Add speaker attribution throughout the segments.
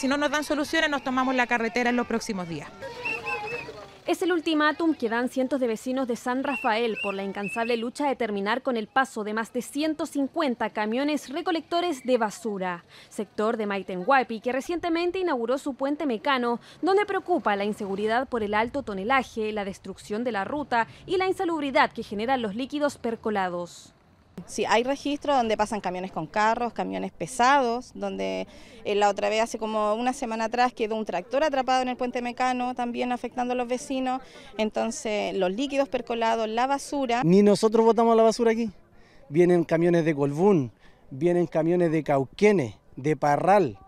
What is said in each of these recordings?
Speaker 1: si no nos dan soluciones, nos tomamos la carretera en los próximos días. Es el ultimátum que dan
Speaker 2: cientos de vecinos de San Rafael por la incansable lucha de terminar con el paso de más de 150 camiones recolectores de basura, sector de Maitenguapi que recientemente inauguró su puente mecano, donde preocupa la inseguridad por el alto tonelaje, la destrucción de la ruta y la insalubridad que generan los líquidos percolados. Sí, hay registros donde pasan camiones con carros, camiones pesados, donde eh, la otra vez, hace como una semana atrás, quedó un tractor atrapado en el puente Mecano, también afectando a los vecinos. Entonces, los líquidos percolados, la basura. Ni
Speaker 3: nosotros botamos la basura aquí. Vienen camiones de Colbún, vienen camiones de Cauquene, de Parral,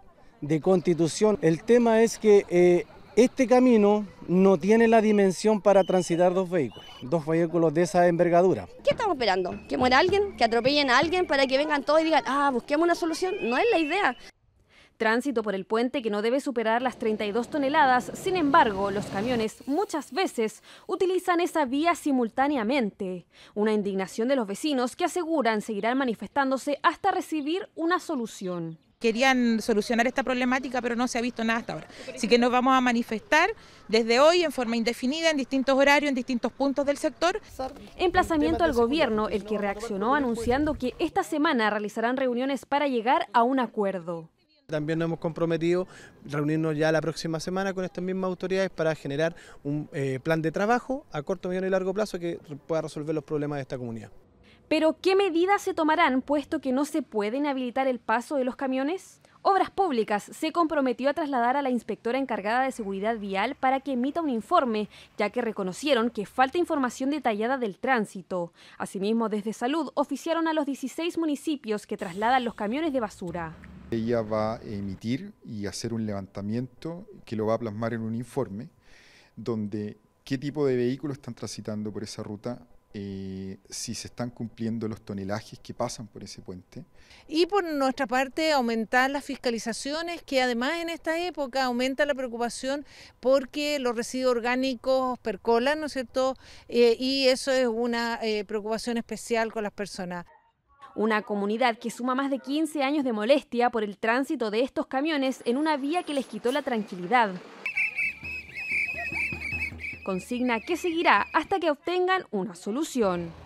Speaker 3: de Constitución. El tema es que eh, este camino no tiene la dimensión para transitar dos vehículos, dos vehículos de esa envergadura.
Speaker 2: ¿Qué estamos esperando? ¿Que muera alguien? ¿Que atropellen a alguien para que vengan todos y digan, ah, busquemos una solución? No es la idea. Tránsito por el puente que no debe superar las 32 toneladas, sin embargo, los camiones muchas veces utilizan esa vía simultáneamente. Una indignación de los vecinos que aseguran seguirán manifestándose
Speaker 1: hasta recibir una solución querían solucionar esta problemática, pero no se ha visto nada hasta ahora. Así que nos vamos a manifestar desde hoy en forma indefinida, en distintos horarios, en distintos puntos del sector. Emplazamiento al gobierno, el que reaccionó anunciando que esta
Speaker 2: semana realizarán reuniones para llegar a un acuerdo.
Speaker 3: También nos hemos comprometido reunirnos ya la próxima semana con estas mismas autoridades para generar un eh, plan de trabajo a corto, medio y largo plazo que pueda resolver los problemas de esta comunidad.
Speaker 2: Pero, ¿qué medidas se tomarán puesto que no se pueden habilitar el paso de los camiones? Obras Públicas se comprometió a trasladar a la inspectora encargada de seguridad vial para que emita un informe, ya que reconocieron que falta información detallada del tránsito. Asimismo, desde Salud oficiaron a los 16 municipios que trasladan los camiones de basura.
Speaker 1: Ella va a emitir y hacer un levantamiento que lo va a plasmar en un informe donde qué tipo de vehículos están transitando por esa ruta, eh, si se están cumpliendo los tonelajes que pasan por ese puente. Y por nuestra parte, aumentar las fiscalizaciones, que además en esta época aumenta la preocupación porque los residuos orgánicos percolan, ¿no es cierto? Eh, y eso es una eh, preocupación especial con las personas. Una
Speaker 2: comunidad que suma más de 15 años de molestia por el tránsito de estos camiones en una vía que les quitó la tranquilidad consigna que seguirá hasta que obtengan una solución.